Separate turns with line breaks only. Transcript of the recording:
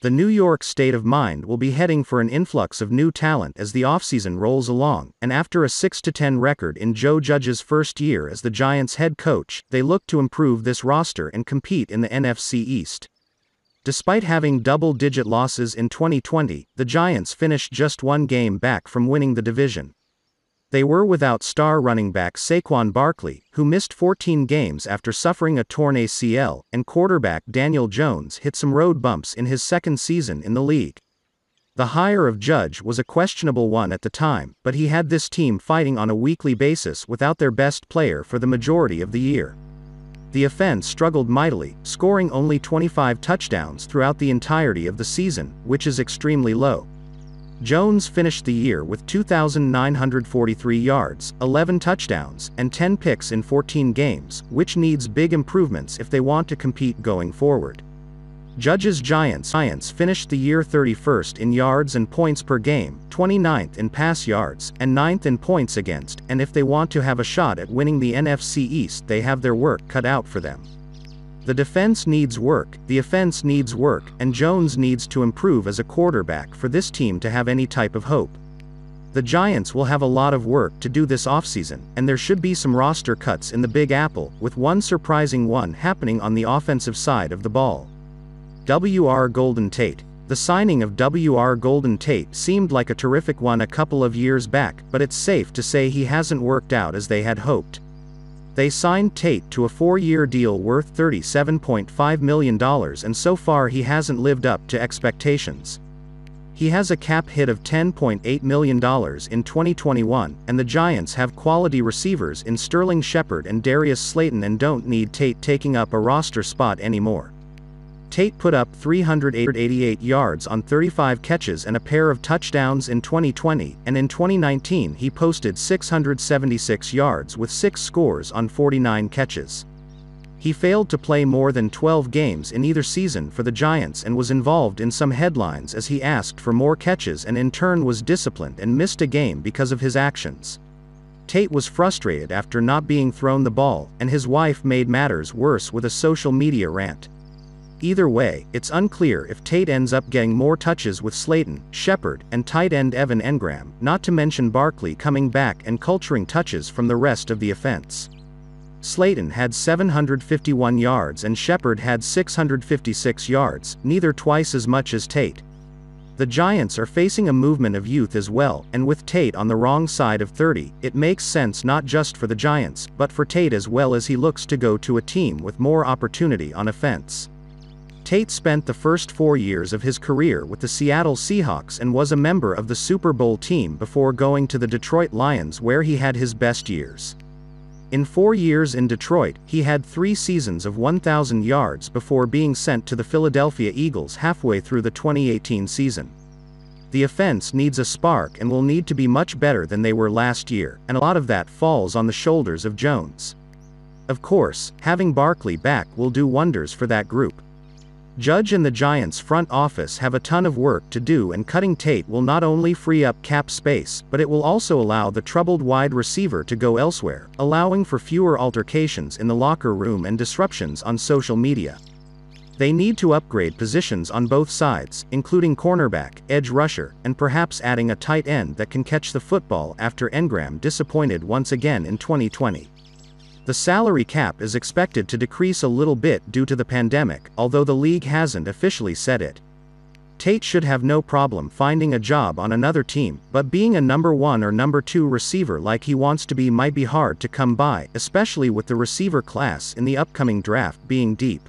the New York state of mind will be heading for an influx of new talent as the offseason rolls along, and after a 6 10 record in Joe Judge's first year as the Giants' head coach, they look to improve this roster and compete in the NFC East. Despite having double digit losses in 2020, the Giants finished just one game back from winning the division. They were without star running back Saquon Barkley, who missed 14 games after suffering a torn ACL, and quarterback Daniel Jones hit some road bumps in his second season in the league. The hire of Judge was a questionable one at the time, but he had this team fighting on a weekly basis without their best player for the majority of the year. The offense struggled mightily, scoring only 25 touchdowns throughout the entirety of the season, which is extremely low. Jones finished the year with 2,943 yards, 11 touchdowns, and 10 picks in 14 games, which needs big improvements if they want to compete going forward. Judges Giants Science finished the year 31st in yards and points per game, 29th in pass yards, and 9th in points against, and if they want to have a shot at winning the NFC East they have their work cut out for them. The defense needs work, the offense needs work, and Jones needs to improve as a quarterback for this team to have any type of hope. The Giants will have a lot of work to do this offseason, and there should be some roster cuts in the Big Apple, with one surprising one happening on the offensive side of the ball. W.R. Golden Tate. The signing of W.R. Golden Tate seemed like a terrific one a couple of years back, but it's safe to say he hasn't worked out as they had hoped. They signed Tate to a four year deal worth $37.5 million, and so far he hasn't lived up to expectations. He has a cap hit of $10.8 million in 2021, and the Giants have quality receivers in Sterling Shepard and Darius Slayton and don't need Tate taking up a roster spot anymore. Tate put up 388 yards on 35 catches and a pair of touchdowns in 2020, and in 2019 he posted 676 yards with 6 scores on 49 catches. He failed to play more than 12 games in either season for the Giants and was involved in some headlines as he asked for more catches and in turn was disciplined and missed a game because of his actions. Tate was frustrated after not being thrown the ball, and his wife made matters worse with a social media rant. Either way, it's unclear if Tate ends up getting more touches with Slayton, Shepard, and tight end Evan Engram, not to mention Barkley coming back and culturing touches from the rest of the offense. Slayton had 751 yards and Shepard had 656 yards, neither twice as much as Tate. The Giants are facing a movement of youth as well, and with Tate on the wrong side of 30, it makes sense not just for the Giants, but for Tate as well as he looks to go to a team with more opportunity on offense. Tate spent the first four years of his career with the Seattle Seahawks and was a member of the Super Bowl team before going to the Detroit Lions where he had his best years. In four years in Detroit, he had three seasons of 1,000 yards before being sent to the Philadelphia Eagles halfway through the 2018 season. The offense needs a spark and will need to be much better than they were last year, and a lot of that falls on the shoulders of Jones. Of course, having Barkley back will do wonders for that group. Judge and the Giants' front office have a ton of work to do, and cutting Tate will not only free up cap space, but it will also allow the troubled wide receiver to go elsewhere, allowing for fewer altercations in the locker room and disruptions on social media. They need to upgrade positions on both sides, including cornerback, edge rusher, and perhaps adding a tight end that can catch the football after Engram disappointed once again in 2020. The salary cap is expected to decrease a little bit due to the pandemic, although the league hasn't officially said it. Tate should have no problem finding a job on another team, but being a number 1 or number 2 receiver like he wants to be might be hard to come by, especially with the receiver class in the upcoming draft being deep.